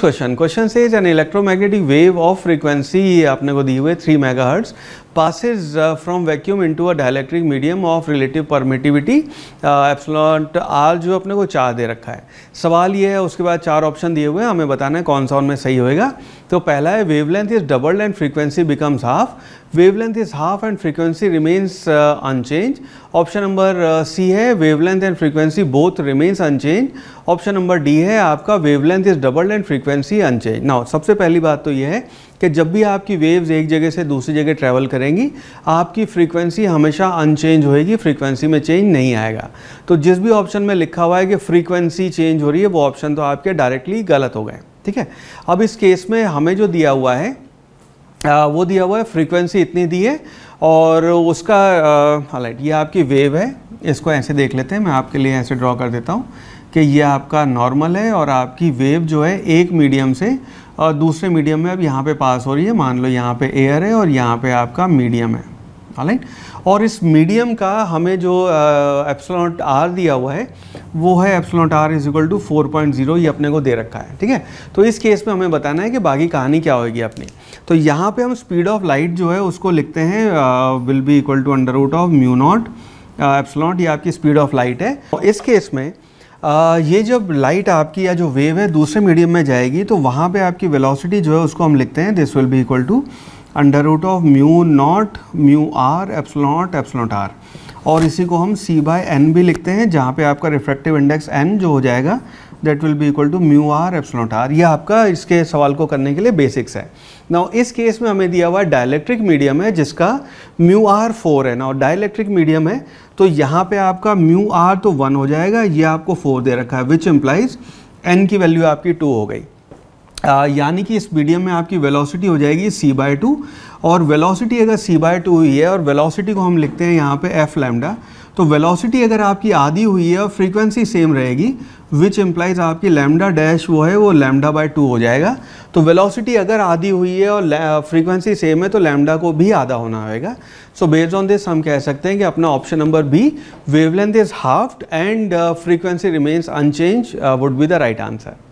question question से an electromagnetic wave of frequency आपने को दी हुई three three megahertz passes uh, from vacuum into a dielectric medium of relative permittivity epsilon uh, R जो अपने को चार दे रखा है सवाल ये है उसके बाद चार ऑप्शन दिए हुए हैं हमें बताना है कौन सा उनमें सही होएगा तो पहला है wavelength is double and frequency becomes half wavelength is half and frequency remains unchange option number C है wavelength and frequency both remains unchange option number D है आपका wavelength is double and frequency unchange now सबसे पहली बात तो ये है कि जब भी आपकी वेव्स एक जगह से दूसरी जगह ट्रैवल करेंगी आपकी फ्रीक्वेंसी हमेशा अनचेंज होएगी फ्रीक्वेंसी में चेंज नहीं आएगा तो जिस भी ऑप्शन में लिखा हुआ है कि फ्रीक्वेंसी चेंज हो रही है वो ऑप्शन तो आपके डायरेक्टली गलत हो गए ठीक है अब इस केस में हमें जो दिया हुआ है आ, वो दिया हुआ है फ्रीक्वेंसी इतनी दी है और उसका हालाइट ये आपकी वेव है इसको ऐसे देख लेते हैं मैं आपके लिए ऐसे ड्रॉ कर देता हूँ कि ये आपका नॉर्मल है और आपकी वेव जो है एक मीडियम से और दूसरे मीडियम में अब यहाँ पे पास हो रही है मान लो यहाँ पे एयर है और यहाँ पे आपका मीडियम है राइट और इस मीडियम का हमें जो एप्सलॉट आर दिया हुआ है वो है epsilon R is equal to four point zero ये अपने को दे रखा है ठीक है तो इस केस में हमें बताना है कि बाकी कहानी क्या होगी अपनी तो यहाँ पे हम स्पीड ऑफ लाइट जो है उसको लिखते हैं will be equal to under root of mu naught epsilon ये आपकी स्पीड ऑफ लाइट है और इस केस में आ, ये जब लाइट आपकी या जो वेव है दूसरे मीडियम में जाएगी तो वहाँ पे आपकी वेलोसिटी जो है उसको हम लिखते हैं this will be equal to under root of mu naught mu R epsilon epsilon R और इसी को हम सी बाय एन भी लिखते हैं जहाँ पे आपका रिफ्रेक्टिव इंडेक्स एन जो हो जाएगा that will be equal to mu R epsilon R यह आपका इसके सवाल को करने के लिए बेसिक्स है ना इस केस में हमें दिया हुआ डायलैक्ट्रिक मीडियम है जिसका म्यू आर फोर है ना डायलैक्ट्रिक मीडियम है तो यहाँ पे आपका म्यू आर तो वन हो जाएगा ये आपको फोर दे रखा है विच एम्प्लाइज़ एन की वैल्यू आपकी टू हो गई यानी कि इस मीडियम में आपकी वेलोसिटी हो जाएगी सी बाय टू और वेलोसिटी अगर सी बाय टू हुई है और वेलोसिटी को हम लिखते हैं यहाँ पे एफ लैमडा तो वेलोसिटी अगर आपकी आधी हुई है और फ्रीक्वेंसी सेम रहेगी विच इम्प्लाइज आपकी लैमडा डैश वो है वो लैमडा बाय टू हो जाएगा तो वेलोसिटी अगर आधी हुई है और फ्रीक्वेंसी सेम है तो लैमडा को भी आधा होना होगा सो बेस्ड ऑन दिस हम कह सकते हैं कि अपना option number B wavelength is halved and frequency remains unchange would be the right answer